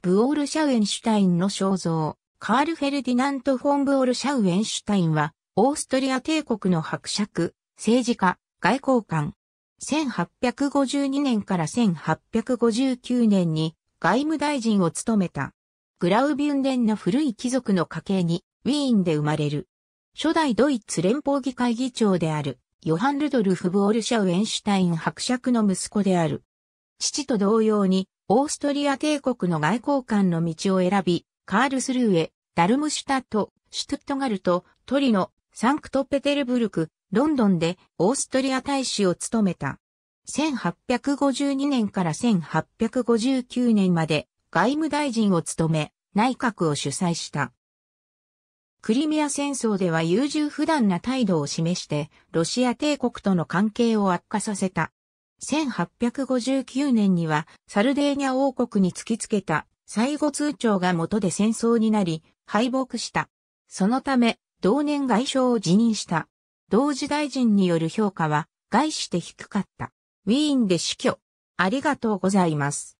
ブオール・シャウエンシュタインの肖像、カール・フェルディナント・フォン・ブオール・シャウエンシュタインは、オーストリア帝国の伯爵、政治家、外交官。1852年から1859年に外務大臣を務めた。グラウビュンデンの古い貴族の家系にウィーンで生まれる。初代ドイツ連邦議会議長であるヨハン・ルドルフ・ブオールシャウ・エンシュタイン伯爵の息子である。父と同様にオーストリア帝国の外交官の道を選び、カールスルーへ、ダルムシュタット、シュトゥットガルト、トリノ、サンクトペテルブルク、ロンドンでオーストリア大使を務めた。1852年から1859年まで外務大臣を務め、内閣を主催した。クリミア戦争では優柔不断な態度を示して、ロシア帝国との関係を悪化させた。1859年にはサルデーニャ王国に突きつけた最後通帳が元で戦争になり敗北した。そのため同年外相を辞任した。同時大臣による評価は概して低かった。ウィーンで死去。ありがとうございます。